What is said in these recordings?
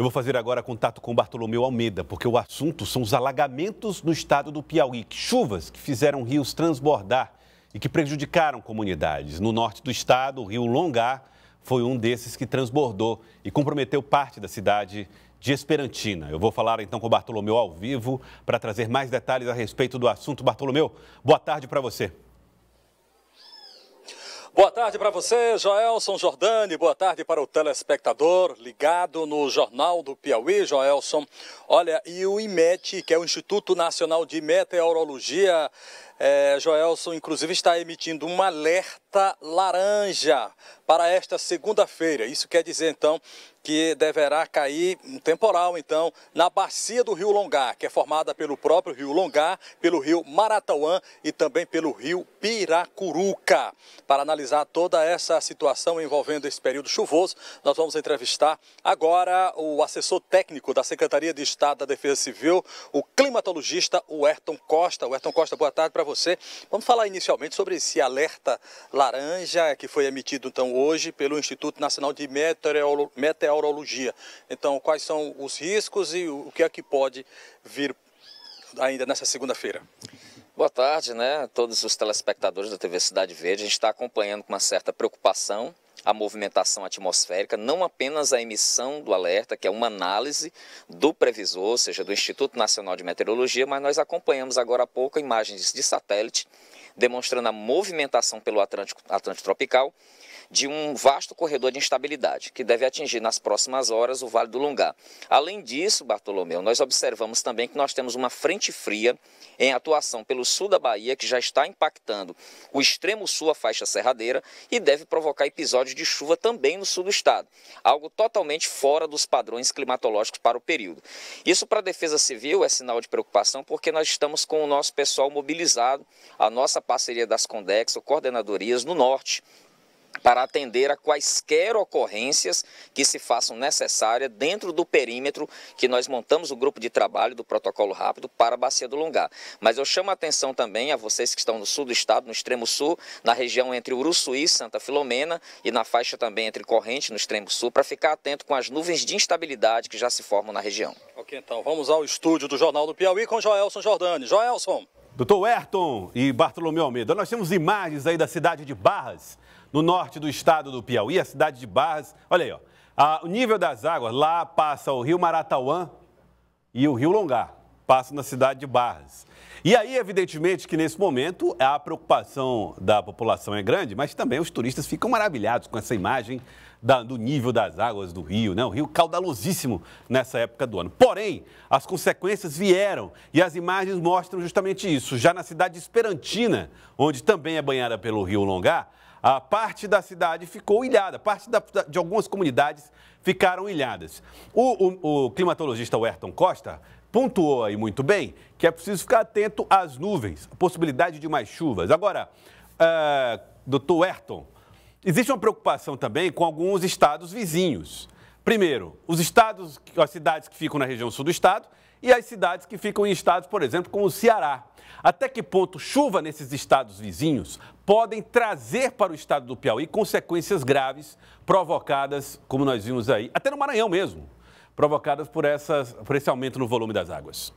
Eu vou fazer agora contato com Bartolomeu Almeida, porque o assunto são os alagamentos no estado do Piauí, chuvas que fizeram rios transbordar e que prejudicaram comunidades. No norte do estado, o rio Longar foi um desses que transbordou e comprometeu parte da cidade de Esperantina. Eu vou falar então com Bartolomeu ao vivo para trazer mais detalhes a respeito do assunto. Bartolomeu, boa tarde para você. Boa tarde para você, Joelson Jordani. Boa tarde para o telespectador ligado no Jornal do Piauí, Joelson. Olha, e o IMET, que é o Instituto Nacional de Meteorologia é, Joelson, inclusive, está emitindo um alerta laranja para esta segunda-feira. Isso quer dizer, então, que deverá cair um temporal, então, na bacia do Rio Longá, que é formada pelo próprio Rio Longá, pelo Rio Maratauã e também pelo Rio Piracuruca. Para analisar toda essa situação envolvendo esse período chuvoso, nós vamos entrevistar agora o assessor técnico da Secretaria de Estado da Defesa Civil, o climatologista Werton Costa. Werton Costa, boa tarde para você você. Vamos falar inicialmente sobre esse alerta laranja que foi emitido então hoje pelo Instituto Nacional de Meteorologia. Então, quais são os riscos e o que é que pode vir ainda nessa segunda-feira? Boa tarde, né? Todos os telespectadores da TV Cidade Verde. A gente está acompanhando com uma certa preocupação a movimentação atmosférica, não apenas a emissão do alerta, que é uma análise do previsor, ou seja, do Instituto Nacional de Meteorologia, mas nós acompanhamos agora há pouco imagens de satélite demonstrando a movimentação pelo Atlântico, Atlântico tropical de um vasto corredor de instabilidade que deve atingir nas próximas horas o Vale do Lungá. Além disso, Bartolomeu, nós observamos também que nós temos uma frente fria em atuação pelo sul da Bahia que já está impactando o extremo sul, a faixa serradeira, e deve provocar episódios de chuva também no sul do estado, algo totalmente fora dos padrões climatológicos para o período. Isso para a Defesa Civil é sinal de preocupação porque nós estamos com o nosso pessoal mobilizado, a nossa parceria das Condex ou coordenadorias no norte para atender a quaisquer ocorrências que se façam necessária dentro do perímetro que nós montamos o grupo de trabalho do protocolo rápido para a Bacia do Lungar. Mas eu chamo a atenção também a vocês que estão no sul do estado, no extremo sul, na região entre Uruçuí e Santa Filomena e na faixa também entre Corrente, no extremo sul, para ficar atento com as nuvens de instabilidade que já se formam na região. Ok, então vamos ao estúdio do Jornal do Piauí com Joelson Jordani. Joelson. Doutor Ayrton e Bartolomeu Almeida, nós temos imagens aí da cidade de Barras, no norte do estado do Piauí, a cidade de Barras. Olha aí, ó. o nível das águas, lá passa o rio Maratauã e o rio Longar, passam na cidade de Barras. E aí, evidentemente, que nesse momento a preocupação da população é grande, mas também os turistas ficam maravilhados com essa imagem da, do nível das águas do rio, né? um rio caudalosíssimo nessa época do ano. Porém, as consequências vieram e as imagens mostram justamente isso. Já na cidade de Esperantina, onde também é banhada pelo rio Longá, a parte da cidade ficou ilhada, parte da, de algumas comunidades ficaram ilhadas. O, o, o climatologista Werton Costa pontuou aí muito bem que é preciso ficar atento às nuvens, a possibilidade de mais chuvas. Agora, uh, doutor Werton, Existe uma preocupação também com alguns estados vizinhos. Primeiro, os estados, as cidades que ficam na região sul do estado e as cidades que ficam em estados, por exemplo, como o Ceará. Até que ponto chuva nesses estados vizinhos podem trazer para o estado do Piauí consequências graves provocadas, como nós vimos aí, até no Maranhão mesmo, provocadas por, essas, por esse aumento no volume das águas?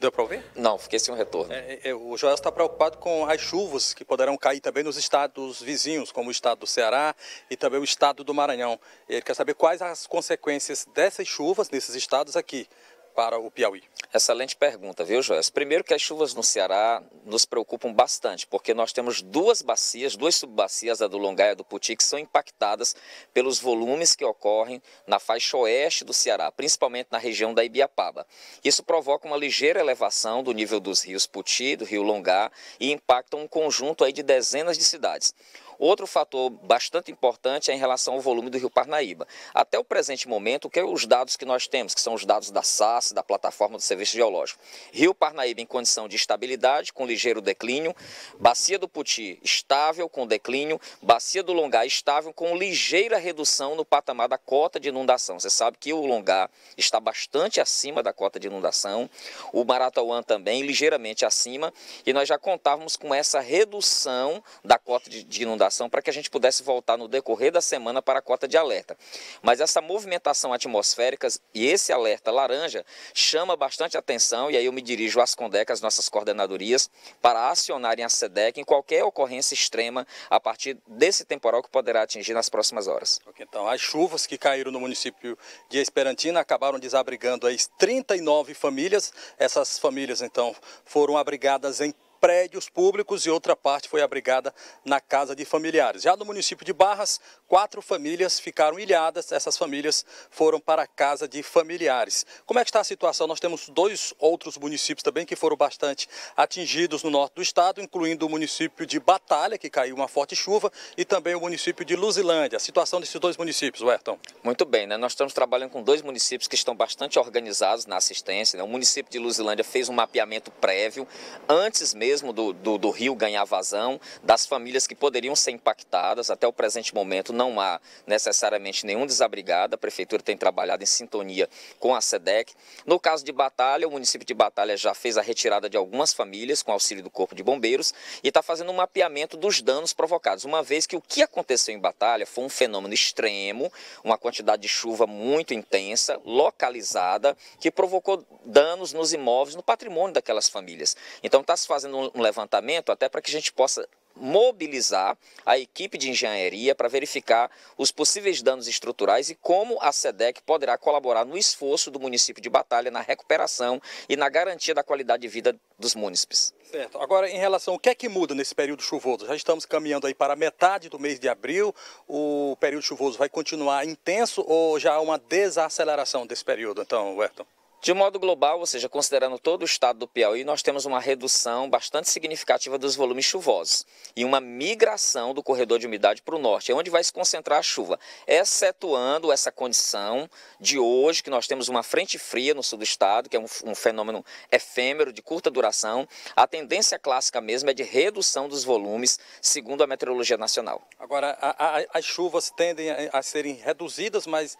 Deu para ouvir? Não, fiquei sem um retorno. É, é, é, o Joel está preocupado com as chuvas que poderão cair também nos estados vizinhos, como o estado do Ceará e também o estado do Maranhão. Ele quer saber quais as consequências dessas chuvas nesses estados aqui para o Piauí? Excelente pergunta, viu, Joyce? Primeiro que as chuvas no Ceará nos preocupam bastante, porque nós temos duas bacias, duas subbacias, a do Longá e a do Puti, que são impactadas pelos volumes que ocorrem na faixa oeste do Ceará, principalmente na região da Ibiapaba. Isso provoca uma ligeira elevação do nível dos rios Puti, do rio Longá, e impacta um conjunto aí de dezenas de cidades. Outro fator bastante importante é em relação ao volume do Rio Parnaíba. Até o presente momento, que é os dados que nós temos, que são os dados da SAS, da plataforma do Serviço Geológico. Rio Parnaíba em condição de estabilidade, com ligeiro declínio, bacia do Puti estável com declínio, bacia do Longar estável com ligeira redução no patamar da cota de inundação. Você sabe que o Longar está bastante acima da cota de inundação, o Maratauã também ligeiramente acima, e nós já contávamos com essa redução da cota de inundação inundação para que a gente pudesse voltar no decorrer da semana para a cota de alerta. Mas essa movimentação atmosférica e esse alerta laranja chama bastante atenção e aí eu me dirijo às Condecas, nossas coordenadorias, para acionarem a SEDEC em qualquer ocorrência extrema a partir desse temporal que poderá atingir nas próximas horas. então, as chuvas que caíram no município de Esperantina acabaram desabrigando as 39 famílias. Essas famílias, então, foram abrigadas em prédios públicos e outra parte foi abrigada na casa de familiares. Já no município de Barras, quatro famílias ficaram ilhadas, essas famílias foram para a casa de familiares. Como é que está a situação? Nós temos dois outros municípios também que foram bastante atingidos no norte do estado, incluindo o município de Batalha, que caiu uma forte chuva, e também o município de Luzilândia. A situação desses dois municípios, Werton? Muito bem, né? Nós estamos trabalhando com dois municípios que estão bastante organizados na assistência. Né? O município de Luzilândia fez um mapeamento prévio antes mesmo mesmo do, do, do rio ganhar vazão, das famílias que poderiam ser impactadas. Até o presente momento não há necessariamente nenhum desabrigado, a Prefeitura tem trabalhado em sintonia com a SEDEC. No caso de Batalha, o município de Batalha já fez a retirada de algumas famílias com auxílio do Corpo de Bombeiros e está fazendo um mapeamento dos danos provocados, uma vez que o que aconteceu em Batalha foi um fenômeno extremo, uma quantidade de chuva muito intensa, localizada, que provocou danos nos imóveis, no patrimônio daquelas famílias. Então está se fazendo um um levantamento até para que a gente possa mobilizar a equipe de engenharia para verificar os possíveis danos estruturais e como a SEDEC poderá colaborar no esforço do município de Batalha na recuperação e na garantia da qualidade de vida dos munícipes. Certo. Agora, em relação ao que é que muda nesse período chuvoso? Já estamos caminhando aí para metade do mês de abril. O período chuvoso vai continuar intenso ou já há uma desaceleração desse período, então, Werton? De modo global, ou seja, considerando todo o estado do Piauí, nós temos uma redução bastante significativa dos volumes chuvosos e uma migração do corredor de umidade para o norte, é onde vai se concentrar a chuva, excetuando essa condição de hoje, que nós temos uma frente fria no sul do estado, que é um, um fenômeno efêmero, de curta duração. A tendência clássica mesmo é de redução dos volumes, segundo a Meteorologia Nacional. Agora, a, a, as chuvas tendem a, a serem reduzidas, mas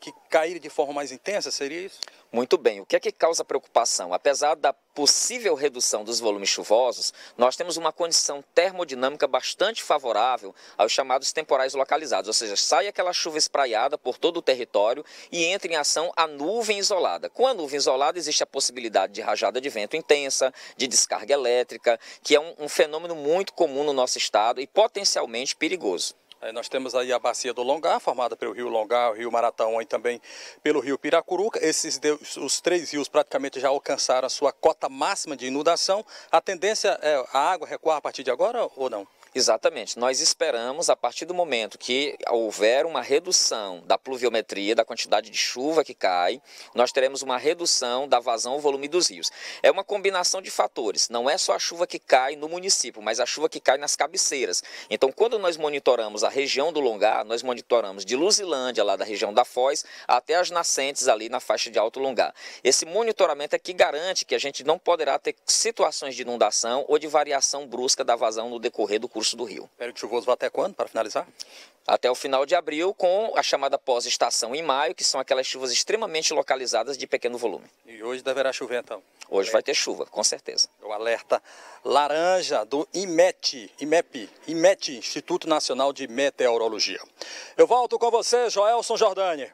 que cair de forma mais intensa, seria isso? Muito bem. O que é que causa preocupação? Apesar da possível redução dos volumes chuvosos, nós temos uma condição termodinâmica bastante favorável aos chamados temporais localizados, ou seja, sai aquela chuva espraiada por todo o território e entra em ação a nuvem isolada. Com a nuvem isolada, existe a possibilidade de rajada de vento intensa, de descarga elétrica, que é um, um fenômeno muito comum no nosso estado e potencialmente perigoso. É, nós temos aí a bacia do Longar, formada pelo rio Longar, o rio Maratão e também pelo rio Piracuruca. Esses os três rios praticamente já alcançaram a sua cota máxima de inundação. A tendência é a água recuar a partir de agora ou não? Exatamente. Nós esperamos, a partir do momento que houver uma redução da pluviometria, da quantidade de chuva que cai, nós teremos uma redução da vazão ou volume dos rios. É uma combinação de fatores. Não é só a chuva que cai no município, mas a chuva que cai nas cabeceiras. Então, quando nós monitoramos a região do Longar, nós monitoramos de Luzilândia, lá da região da Foz, até as nascentes ali na faixa de Alto Longar. Esse monitoramento é que garante que a gente não poderá ter situações de inundação ou de variação brusca da vazão no decorrer do curso curso do rio. Período chuvoso vai até quando, para finalizar? Até o final de abril, com a chamada pós-estação em maio, que são aquelas chuvas extremamente localizadas de pequeno volume. E hoje deverá chover, então? Hoje é. vai ter chuva, com certeza. O alerta laranja do IMET, IMEP, IMET, Instituto Nacional de Meteorologia. Eu volto com você, Joelson Jordani.